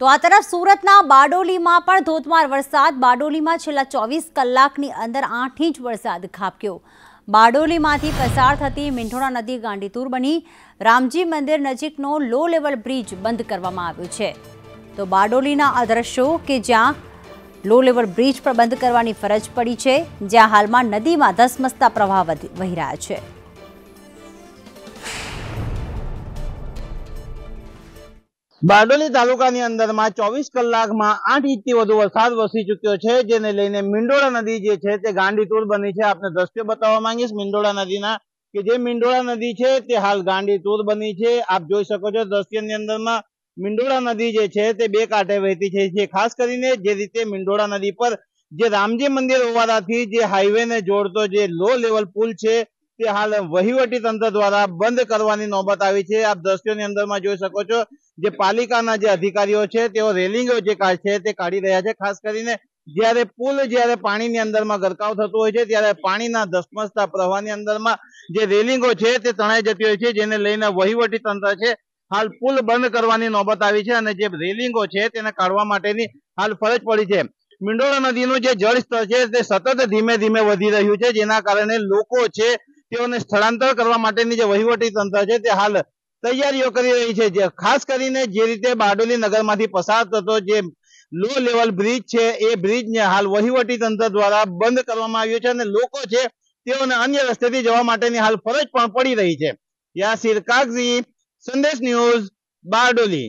તો આ તરફ સુરતના બારડોલીમાં પણ ધોધમાર વરસાદ બારડોલીમાં છેલ્લા ચોવીસ કલાકની અંદર આઠ ઇંચ વરસાદ ખાબક્યો બારડોલીમાંથી પસાર થતી મીંઢોળા નદી ગાંડીતુર બની રામજી મંદિર નજીકનો લો લેવલ બ્રિજ બંધ કરવામાં આવ્યો છે તો બારડોલીના આ કે જ્યાં લો લેવલ બ્રિજ પર બંધ કરવાની ફરજ પડી છે જ્યાં હાલમાં નદીમાં ધસમસતા પ્રવાહ વહી રહ્યા છે બારડોલી તાલુકાની અંદરમાં ચોવીસ કલાકમાં આઠ ઇંચથી વધુ વરસાદ વરસી ચૂક્યો છે જેને લઈને મિંડોળા નદી જે છે તે ગાંડીતુર બની છે આપને દ્રશ્ય બતાવવા માંગીશ મિંડોળા નદીના કે જે મિંડોળા નદી છે તે હાલ ગાંડીતુર બની છે આપ જોઈ શકો છો દ્રશ્યની અંદરમાં મિંડોળા નદી જે છે તે બે કાંઠે વહેતી છે ખાસ કરીને જે રીતે મિંડોળા નદી પર જે રામજી મંદિર હોવાથી જે હાઈવે ને જોડતો જે લો લેવલ પુલ છે તે હાલ વહીવટી તંત્ર દ્વારા બંધ કરવાની નોબત આવી છે આપ દ્રશ્યોની અંદરમાં જોઈ શકો છો જે પાલિકાના જે અધિકારીઓ છે તેઓ રેલિંગો જે છે તે કાઢી રહ્યા છે ખાસ કરીને જ્યારે પુલ જ્યારે પાણીની અંદરમાં ગરકાવ થતો હોય છે ત્યારે પાણીના ધસમસતા પ્રવાહની અંદરમાં જે રેલિંગો છે તે તણાઈ જતી હોય છે જેને લઈને વહીવટી તંત્ર છે હાલ પુલ બંધ કરવાની નોબત આવી છે અને જે રેલિંગો છે તેને કાઢવા માટેની હાલ ફરજ પડી છે મિંડોળા નદીનું જે જળસ્તર છે તે સતત ધીમે ધીમે વધી રહ્યું છે જેના કારણે લોકો છે તેઓને સ્થળાંતર કરવા માટેની જે વહીવટી તંત્ર છે તે હાલ તૈયારીઓ કરી રહી છે ખાસ કરીને જે રીતે બારડોલી નગરમાંથી પસાર થતો જે લો લેવલ બ્રિજ છે એ બ્રિજને હાલ વહીવટી તંત્ર દ્વારા બંધ કરવામાં આવ્યો છે અને લોકો છે તેઓને અન્ય રસ્તેથી જવા માટેની હાલ ફરજ પણ પડી રહી છે યાસીર કાગઝી સંદેશ ન્યૂઝ બારડોલી